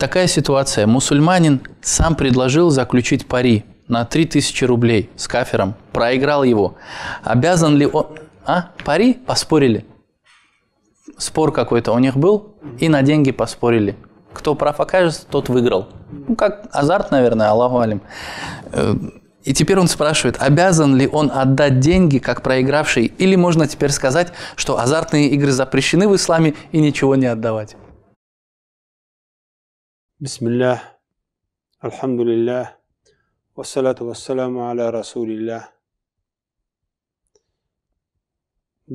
Такая ситуация. Мусульманин сам предложил заключить пари на 3000 рублей с кафером, проиграл его. Обязан ли он... А? Пари? Поспорили. Спор какой-то у них был, и на деньги поспорили. Кто прав окажется, тот выиграл. Ну, как азарт, наверное, Аллаху алим. Э, и теперь он спрашивает, обязан ли он отдать деньги как проигравший, или можно теперь сказать, что азартные игры запрещены в исламе и ничего не отдавать. بسم الله الحمد لله والصلاة والسلام على رسول الله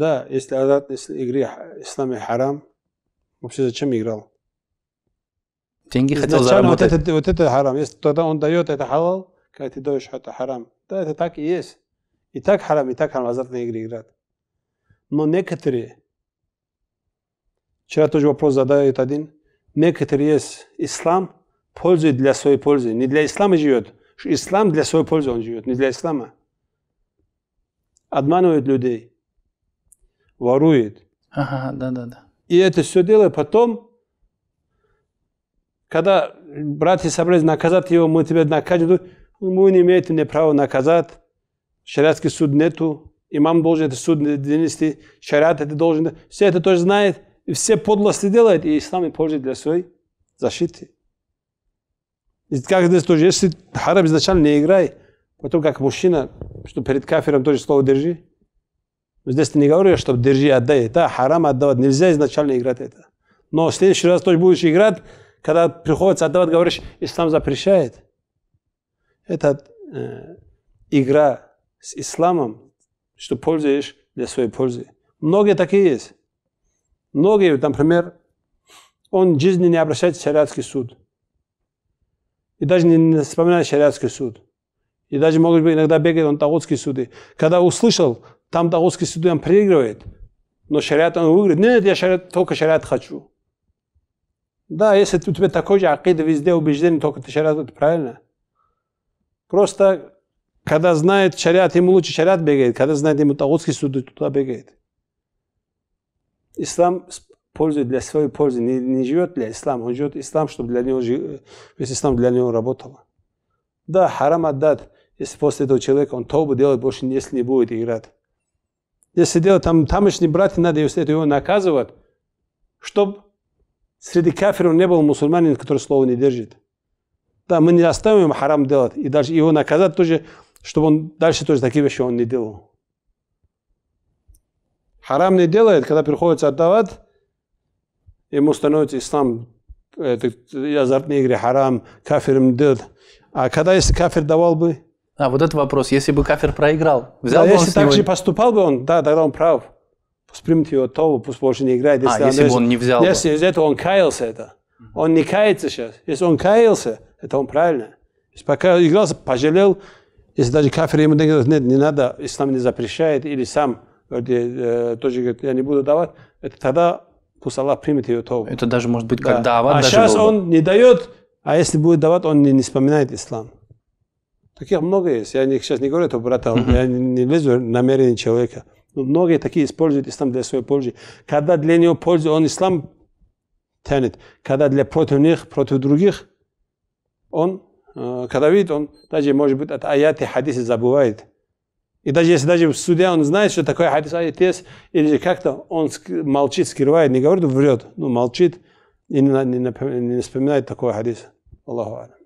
دا إسل أذات إسل إغري إسلامي حرام مبسيزة كم إغرال تنجي خطو زرم وتت حرام يس تدا أن دايوت إتا حلال كاي تدوش حتى حرام دا إتا تاك إيس إتاك حرام إتاك حرام أذات إغري إغرال نو نكتري چرا توجه وپروز داده ایتادین некоторые из ислам пользуют для своей пользы. Не для ислама живет. Ислам для своей пользы он живет, не для ислама. Обманывает людей. Ворует. Ага, да, да, да. И это все делает потом, когда братья собрались наказать его, мы тебя накажем, ну, мы не имеем ни права наказать, шариатский суд нету, имам должен это суд донести, шариат это должен, все это тоже знает – все подлости делает, и ислам использует для своей защиты. И как здесь тоже, если харам изначально не играй, потом как мужчина, что перед кафиром тоже слово держи. Ну, здесь ты не говоришь, что держи, отдай. Это а харам отдавать. Нельзя изначально играть это. Но в следующий раз тоже будешь играть, когда приходится отдавать, говоришь, ислам запрещает. Это э, игра с исламом, что пользуешь для своей пользы. Многие такие есть. Многие, например, он в жизни не обращается в шариатский суд. И даже не вспоминает шариатский суд. И даже, может быть, иногда бегает он таотский суды. Когда услышал, там таотский суды он проигрывает, но шариат он выиграет. Нет, нет, я шариат, только шариат хочу. Да, если у тебя такой же акид везде убеждение, только ты шариат, это правильно. Просто, когда знает шариат, ему лучше шариат бегает, когда знает ему таотский суды, туда бегает. Ислам пользует для своей пользы, не, не живет для ислама, он живет ислам, чтобы для него, весь ислам для него работало. Да, харам отдать, если после этого человека он тобу делает, больше если не будет играть. Если делать там тамошний брат, надо его наказывать, чтобы среди кафиров не был мусульманин, который слово не держит. Да, мы не оставим харам делать, и даже его наказать тоже, чтобы он дальше тоже такие вещи он не делал. Харам не делает, когда приходится отдавать, ему становится ислам, это, азартные игры, харам, кафиром дед. А когда если кафир давал бы? А, вот этот вопрос. Если бы кафир проиграл, взял да, бы если он так же поступал бы он, да, тогда он прав. Пусть примет его то, пусть больше не играет. Если а, он, если бы он не взял Если бы. из этого он каялся это. Он не кается сейчас. Если он каялся, это он правильно. Если пока игрался, пожалел, если даже кафир ему говорит, нет, не надо, ислам не запрещает, или сам где тоже говорит, я не буду давать, это тогда пусть Аллах примет ее то. Это даже может быть как да. дава. А даже сейчас было. он не дает, а если будет давать, он не, не вспоминает ислам. Таких много есть. Я не, сейчас не говорю это брата, я не, не лезу в намерение человека. Но многие такие используют ислам для своей пользы. Когда для него пользы, он ислам тянет. Когда для против них, против других, он, э, когда видит, он даже, может быть, от аяты, хадисы забывает. И даже если даже судья, он знает, что такое хадис айтес, или же как-то он молчит, скрывает, не говорит, врет, ну молчит и не, не, не вспоминает такой хадис. Аллаху Аллах.